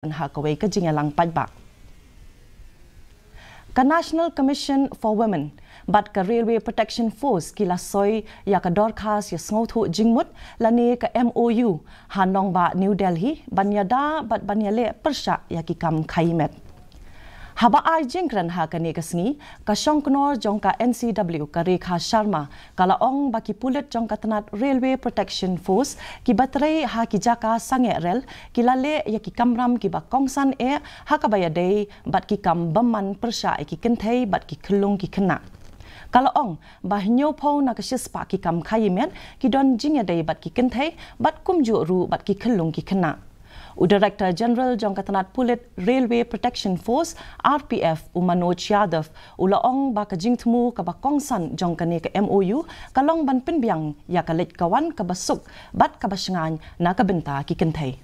...an hakawai ka jingalang pajba. Ka National Commission for Women, but ka Railway Protection Force kila soy yaka ka dorkas ya, ya jingmut la ne ka MOU hanong ba New Delhi, banyada bat banyale persha ya ki kam khaimet haba ai jing ran ha kane ka singi ka shongknor jong ka ncw ka rekha sharma kala ong ba ki pulet jong ka tanat railway protection force ki batrei ha ki jaka sange rel ki la le ya ki kamram ki ba kongsan e ha ka ba ya dei bat ki kam baman man prsha e ki kenthei bat ki khlung ki khna kala ong ba hnyo phau na ka shis pa ki kam khai men ki don jing ya dei bat ki kenthei bat kum ru bat ki khlung ki khna O Director General Jongkatanat Pulit Railway Protection Force RPF Umano Chiadov ulaong baka jingtmu kaba kongsan jongkane ka MOU kalong ban pinbyang ya kalit kawan kaba suk bat kaba na kabenta kikentay.